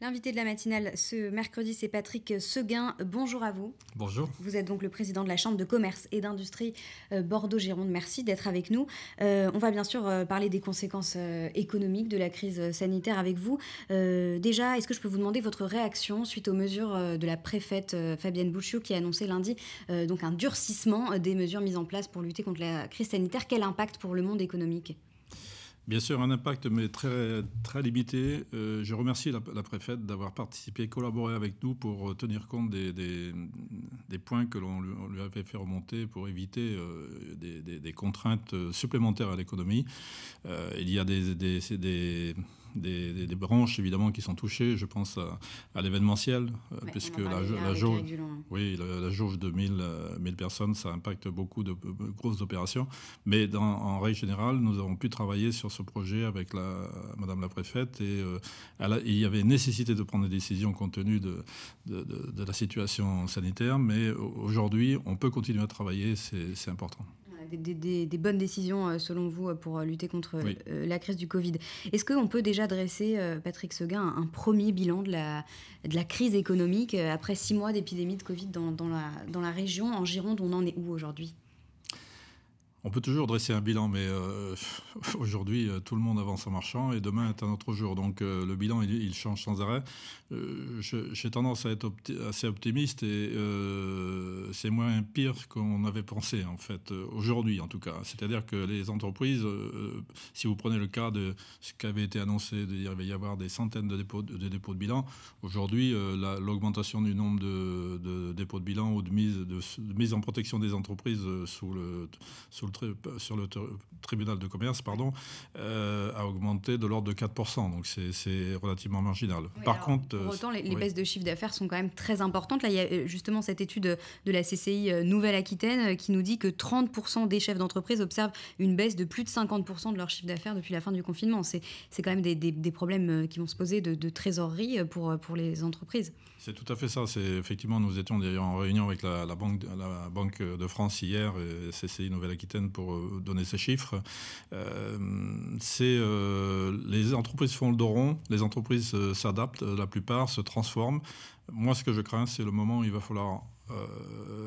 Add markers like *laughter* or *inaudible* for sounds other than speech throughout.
L'invité de la matinale ce mercredi, c'est Patrick Seguin. Bonjour à vous. Bonjour. Vous êtes donc le président de la Chambre de commerce et d'industrie euh, Bordeaux-Gironde. Merci d'être avec nous. Euh, on va bien sûr euh, parler des conséquences économiques de la crise sanitaire avec vous. déjà, est-ce que je peux vous demander votre réaction suite aux mesures de la préfète Fabienne Bouchou qui a annoncé lundi donc un durcissement des mesures mises en place pour lutter contre la crise sanitaire Quel impact pour le monde économique Bien sûr, un impact, mais très, très limité. Euh, je remercie la, préfète d'avoir participé, collaboré avec nous pour euh, tenir compte des, points que l'on lui, avait fait remonter pour éviter euh, des, contraintes supplémentaires à l'économie. il y a des, des, branches évidemment qui sont touchées. Je pense à, l'événementiel, euh, puisque hein. la, la jauge, oui, la, de 1000, euh, personnes, ça impacte beaucoup de, grosses opérations. Mais dans, en règle générale, nous avons pu travailler sur ce projet avec la, Madame la préfète et euh, il y avait nécessité de prendre des décisions compte tenu de, de la situation sanitaire. Mais aujourd'hui, on peut continuer à travailler, c'est important des, bonnes décisions, euh, selon vous, euh, pour euh, lutter contre la crise du Covid. Est-ce qu'on peut déjà dresser, Patrick Seguin, un, premier bilan de la, crise économique après six mois d'épidémie de Covid dans la région En Gironde, on en est où aujourd'hui on peut toujours dresser un bilan, mais euh, *laughs* aujourd'hui, euh, tout le monde avance en marchant et demain est un autre jour. Donc euh, le bilan, il, change sans arrêt. J'ai tendance à être assez optimiste et c'est moins pire qu'on avait pensé, en fait, aujourd'hui en tout cas. C'est-à-dire que les entreprises, si vous prenez le cas de ce qui avait été annoncé, de dire il va y avoir des centaines de dépôts de, de bilan, aujourd'hui, l'augmentation du nombre de, dépôts de bilan ou de mise, mise en protection des entreprises sous le, sous le sur le tribunal de commerce pardon, euh, a augmenté de l'ordre de 4%. Donc c'est relativement marginal. Par contre, pour euh, autant, les, baisses de chiffre d'affaires sont quand même très importantes. Là, il y a euh, justement cette étude de la CCI Nouvelle-Aquitaine qui nous dit que 30% des chefs d'entreprise observent une baisse de plus de 50% de leur chiffre d'affaires depuis la fin du confinement. C'est quand même des, des, problèmes qui vont se poser de, trésorerie pour, pour les entreprises. C'est tout à fait ça. C'est effectivement, nous étions d'ailleurs en réunion avec la, banque, la Banque de France hier et CCI Nouvelle-Aquitaine pour euh, donner ces chiffres, euh, c'est euh, les entreprises font le doron, les entreprises s'adaptent, la plupart se transforment. Moi, ce que je crains, c'est le moment où il va falloir euh,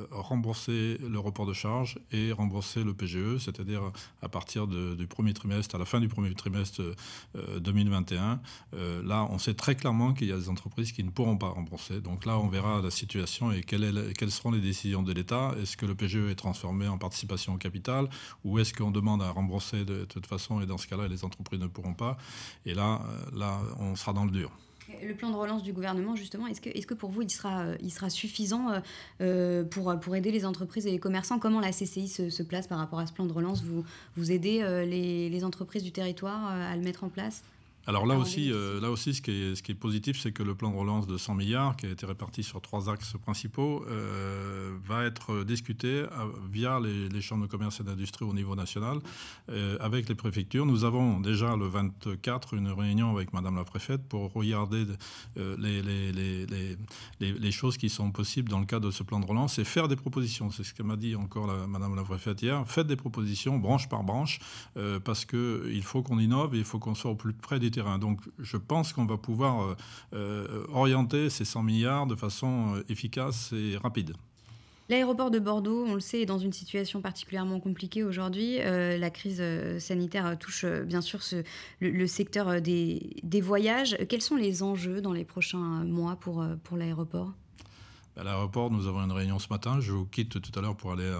rembourser le report de charge et rembourser le PGE, c'est-à-dire à partir du premier trimestre, à la fin du premier trimestre 2021. Euh, euh, là, on sait très clairement qu'il y a des entreprises qui ne pourront pas rembourser. Donc là, on verra la situation et quelles seront les décisions de l'État. Est-ce que le PGE est transformé en participation au capital ou est-ce qu'on demande à rembourser de, de toute façon et dans ce cas-là, les entreprises ne pourront pas. Et là, là, on sera dans le dur. Le plan de relance du gouvernement, justement, est-ce que, est que, pour vous, il sera, euh, il sera suffisant euh, euh, pour, aider les entreprises et les commerçants Comment la CCI se, place par rapport à ce plan de relance Vous, vous aidez les, entreprises du territoire à le mettre en place alors là ah aussi, euh, là aussi, ce qui est, ce positif, c'est que le plan de relance de 100 milliards, qui a été réparti sur trois axes principaux, euh, va être discuté euh, via les, chambres de commerce et d'industrie au niveau national, avec les préfectures. Nous avons déjà le 24 une réunion avec Madame la préfète pour regarder les, choses qui sont possibles dans le cadre de ce plan de relance et faire des propositions. C'est ce qu'a m'a dit encore Madame la préfète hier. Faites des propositions branche par branche, parce qu'il faut qu'on innove et il faut qu'on soit au plus près des donc je pense qu'on va pouvoir euh, euh, orienter ces 100 milliards de façon euh, efficace et rapide. L'aéroport de Bordeaux, on le sait, est dans une situation particulièrement compliquée aujourd'hui. la crise sanitaire touche bien sûr le, secteur des, voyages. Quels sont les enjeux dans les prochains mois pour l'aéroport à l'aéroport, nous avons une réunion ce matin. Je vous quitte tout à l'heure pour aller à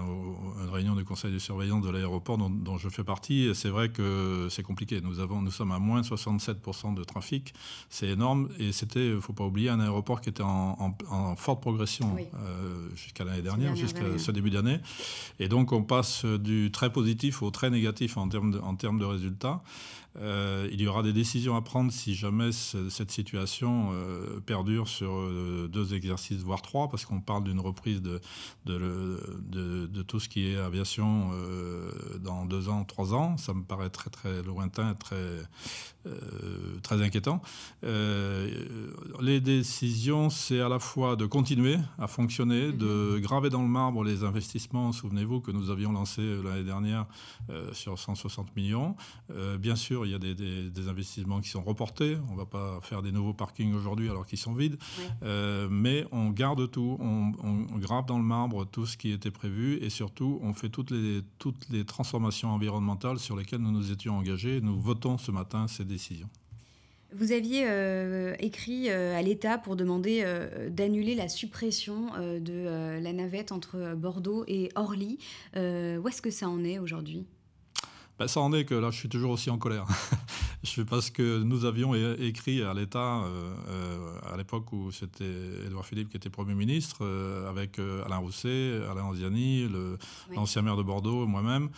une réunion du conseil de surveillance de l'aéroport dont, je fais partie. C'est vrai que c'est compliqué. Nous, avons, nous sommes à moins 67% de trafic. C'est énorme. Et c'était, il ne faut pas oublier, un aéroport qui était en, forte progression euh, jusqu'à l'année dernière, jusqu'à ce début d'année. Et donc, on passe du très positif au très négatif en en termes de résultats. Euh, il y aura des décisions à prendre si jamais cette situation euh, perdure sur euh, deux exercices, voire trois, parce qu'on parle d'une reprise de, tout ce qui est aviation dans deux ans, trois ans. Ça me paraît très très lointain, très, très inquiétant. les décisions, c'est à la fois de continuer à fonctionner, de mhm. graver dans le marbre les investissements, souvenez-vous, que nous avions lancé l'année dernière sur 160 millions. bien sûr, il y a des, investissements qui sont reportés. On ne va pas faire des nouveaux parkings aujourd'hui alors qu'ils sont vides. Euh, mais on garde tout. On, grappe dans le marbre tout ce qui était prévu. Et surtout, on fait toutes les, toutes les transformations environnementales sur lesquelles nous nous étions engagés. Nous votons ce matin ces décisions. Vous aviez euh, écrit euh, à l'État pour demander d'annuler la suppression de la navette entre Bordeaux et Orly. où est-ce que ça en est aujourd'hui ben Ça en est que là, je suis toujours aussi en colère. *laughs* Je parce que nous avions écrit à l'État euh, euh, à l'époque où c'était Édouard Philippe qui était Premier ministre, euh, avec Alain Rousset, Alain Anziani, l'ancien maire de Bordeaux, moi-même,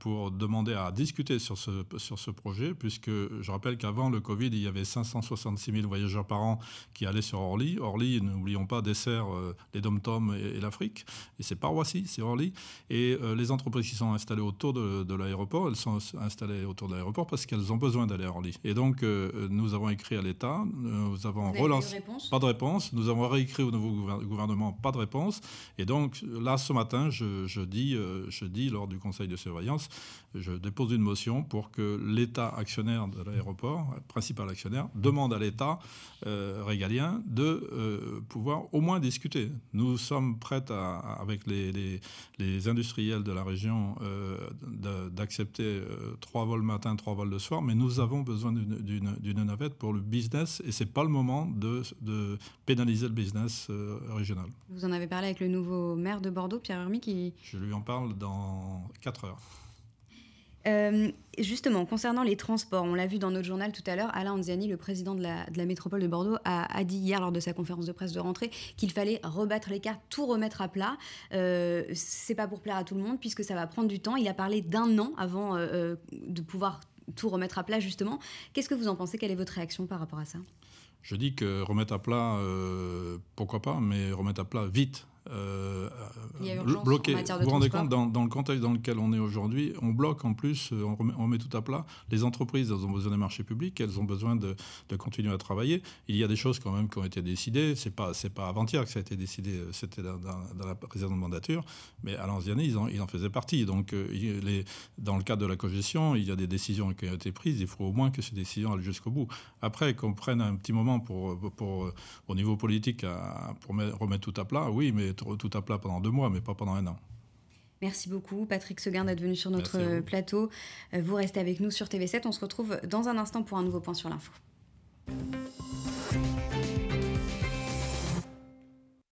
pour demander à discuter sur ce, sur ce projet, puisque je rappelle qu'avant le Covid, il y avait 566 000 voyageurs par an qui allaient sur Orly. Orly, n'oublions pas, dessert les dom Tom et, l'Afrique. Et c'est pas Roissy, c'est Orly. Et les entreprises qui sont installées autour de, de l'aéroport, elles sont installées autour de l'aéroport parce qu'elles ont besoin d'aller en Orly. Et donc, euh, nous avons écrit à l'État, euh, nous avons relancé. Pas de réponse. Nous avons réécrit au nouveau gouvernement, pas de réponse. Et donc, là, ce matin, je, je dis, euh, je dis, lors du conseil de surveillance, je dépose une motion pour que l'État actionnaire de l'aéroport, principal actionnaire, demande à l'État régalien de pouvoir au moins discuter. Nous sommes prêts à, avec les, les, les industriels de la région d'accepter trois vols matin, trois vols le soir, mais nous nous avons besoin d'une navette pour le business et ce n'est pas le moment de, pénaliser le business euh, régional. Vous en avez parlé avec le nouveau maire de Bordeaux, Pierre Hermy, qui... Je lui en parle dans 4 heures. Euh, justement, concernant les transports, on l'a vu dans notre journal tout à l'heure, Alain Anziani, le président de la, métropole de Bordeaux, a, a, dit hier lors de sa conférence de presse de rentrée qu'il fallait rebattre les cartes, tout remettre à plat. Euh, c'est pas pour plaire à tout le monde puisque ça va prendre du temps. Il a parlé d'un an avant euh, de pouvoir tout remettre à plat, justement. Qu'est-ce que vous en pensez Quelle est votre réaction par rapport à ça Je dis que remettre à plat, euh, pourquoi pas, mais remettre à plat vite euh, En vous vous rendez compte, dans, le contexte dans lequel on est aujourd'hui, on bloque en plus, euh, on, remet, met tout à plat. Les entreprises, elles ont besoin des marchés publics, elles ont besoin de, de, continuer à travailler. Il y a des choses quand même qui ont été décidées. C'est pas c'est pas avant-hier que ça a été décidé, euh, c'était dans, la dans, la mandature, mais à l'ancienne, ils, ils, en faisaient partie. Donc, euh, les, dans le cadre de la cogestion, il y a des décisions qui ont été prises. Il faut au moins que ces décisions aillent jusqu'au bout. Après, qu'on prenne un petit moment pour, pour, au niveau politique pour remettre tout à plat, oui, mais tout à plat pendant deux mois, mais pas pendant un an. Merci beaucoup, Patrick Seguin, d'être venu sur notre euh, plateau. Euh, vous restez avec nous sur TV7. On se retrouve dans un instant pour un nouveau point sur l'info.